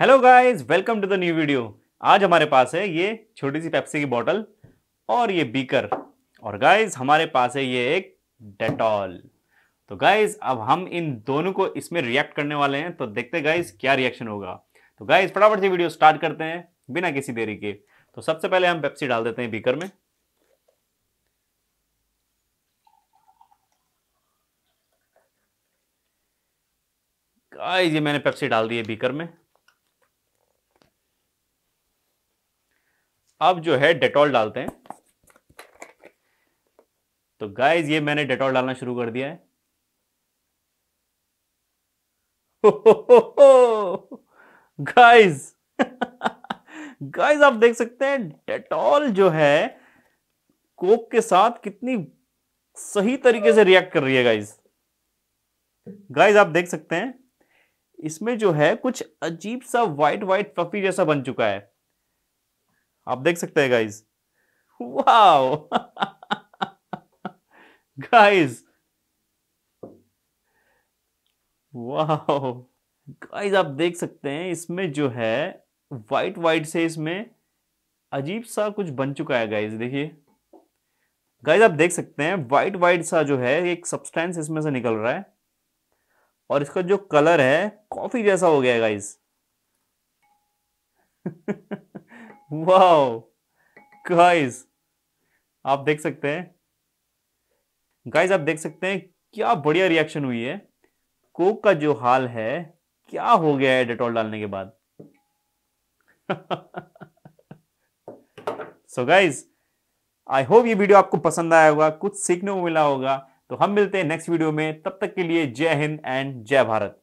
hello guys welcome to the new video आज हमारे पास है ये छोटी सी पेप्सी की बॉटल और ये बीकर और गाइस हमारे पास है ये एक डेटॉल तो गाइस अब हम इन दोनों को इसमें रिएक्ट करने वाले हैं तो देखते गाइस क्या रिएक्शन होगा तो गाइस फटाफट से वीडियो स्टार्ट करते हैं बिना किसी देरी के तो सबसे पहले हम पेप्सी डाल देते हैं बीकर में गाइज ये मैंने पेप्सी डाल दी है बीकर में अब जो है डेटॉल डालते हैं तो गाइज ये मैंने डेटॉल डालना शुरू कर दिया है गाइज गाइज आप देख सकते हैं डेटॉल जो है कोक के साथ कितनी सही तरीके से रिएक्ट कर रही है गाइज गाइज आप देख सकते हैं इसमें जो है कुछ अजीब सा व्हाइट व्हाइट फफी जैसा बन चुका है आप देख सकते हैं guys wow guys wow guys आप देख सकते हैं इसमें जो है व्हाइट व्हाइट से इसमें अजीब सा कुछ बन चुका है गाइज देखिए गाइज आप देख सकते हैं व्हाइट व्हाइट सा जो है एक सब्सटेंस इसमें से निकल रहा है और इसका जो कलर है कॉफी जैसा हो गया है गाइज वाओ गाइस आप देख सकते हैं गाइस आप देख सकते हैं क्या बढ़िया रिएक्शन हुई है कोक का जो हाल है क्या हो गया है डेटॉल डालने के बाद सो गाइस आई होप ये वीडियो आपको पसंद आया होगा कुछ सीखने को मिला होगा तो हम मिलते हैं नेक्स्ट वीडियो में तब तक के लिए जय हिंद एंड जय भारत